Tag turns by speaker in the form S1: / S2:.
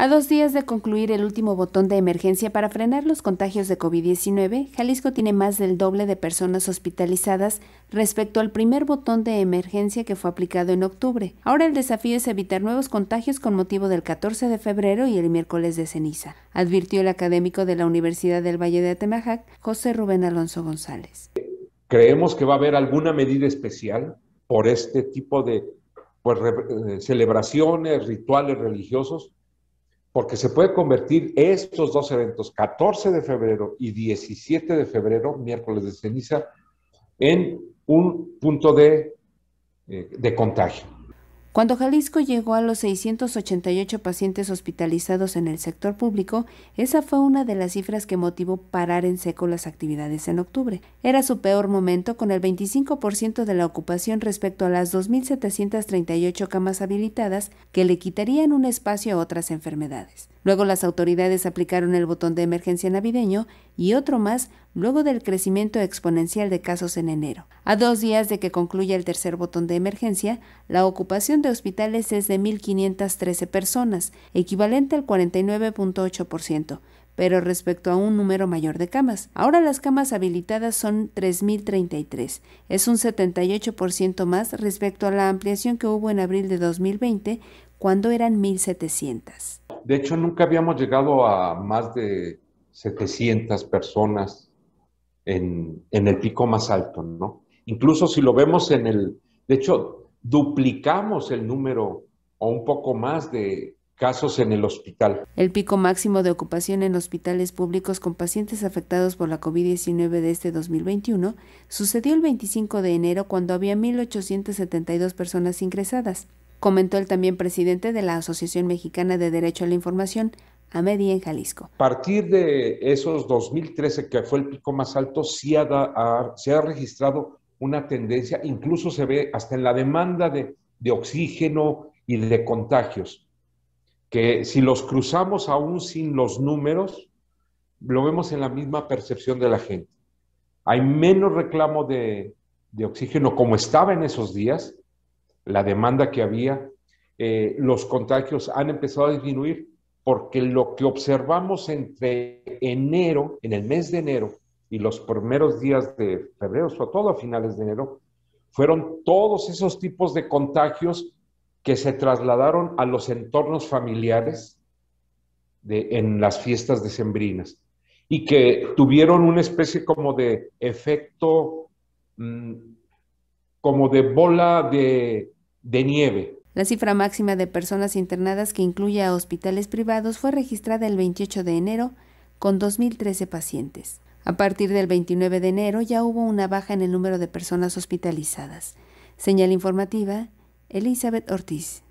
S1: A dos días de concluir el último botón de emergencia para frenar los contagios de COVID-19, Jalisco tiene más del doble de personas hospitalizadas respecto al primer botón de emergencia que fue aplicado en octubre. Ahora el desafío es evitar nuevos contagios con motivo del 14 de febrero y el miércoles de ceniza, advirtió el académico de la Universidad del Valle de Atemajac, José Rubén Alonso González.
S2: Creemos que va a haber alguna medida especial por este tipo de pues, eh, celebraciones, rituales religiosos porque se puede convertir estos dos eventos, 14 de febrero y 17 de febrero, miércoles de ceniza, en un punto de, eh, de contagio.
S1: Cuando Jalisco llegó a los 688 pacientes hospitalizados en el sector público, esa fue una de las cifras que motivó parar en seco las actividades en octubre. Era su peor momento con el 25% de la ocupación respecto a las 2.738 camas habilitadas que le quitarían un espacio a otras enfermedades. Luego las autoridades aplicaron el botón de emergencia navideño y otro más luego del crecimiento exponencial de casos en enero. A dos días de que concluya el tercer botón de emergencia, la ocupación de hospitales es de 1.513 personas, equivalente al 49.8% pero respecto a un número mayor de camas. Ahora las camas habilitadas son 3.033, es un 78% más respecto a la ampliación que hubo en abril de 2020, cuando eran 1.700.
S2: De hecho, nunca habíamos llegado a más de 700 personas en, el pico más alto, ¿no? Incluso si lo vemos en el, de hecho, duplicamos el número o un poco más de casos en el hospital.
S1: El pico máximo de ocupación en hospitales públicos con pacientes afectados por la COVID-19 de este 2021 sucedió el 25 de enero cuando había 1.872 personas ingresadas comentó el también presidente de la Asociación Mexicana de Derecho a la Información, media en Jalisco.
S2: A partir de esos 2013, que fue el pico más alto, se ha registrado una tendencia, incluso se ve hasta en la demanda de, oxígeno y de contagios, que si los cruzamos aún sin los números, lo vemos en la misma percepción de la gente. Hay menos reclamo de, de oxígeno como estaba en esos días, la demanda que había, eh, los contagios han empezado a disminuir porque lo que observamos entre enero, en el mes de enero, y los primeros días de febrero, sobre todo a finales de enero, fueron todos esos tipos de contagios que se trasladaron a los entornos familiares en las fiestas decembrinas y que tuvieron una especie como de efecto, mm, como de bola de de nieve.
S1: La cifra máxima de personas internadas que incluye a hospitales privados fue registrada el 28 de enero con 2.013 pacientes. A partir del 29 de enero ya hubo una baja en el número de personas hospitalizadas. Señal informativa, Elizabeth Ortiz.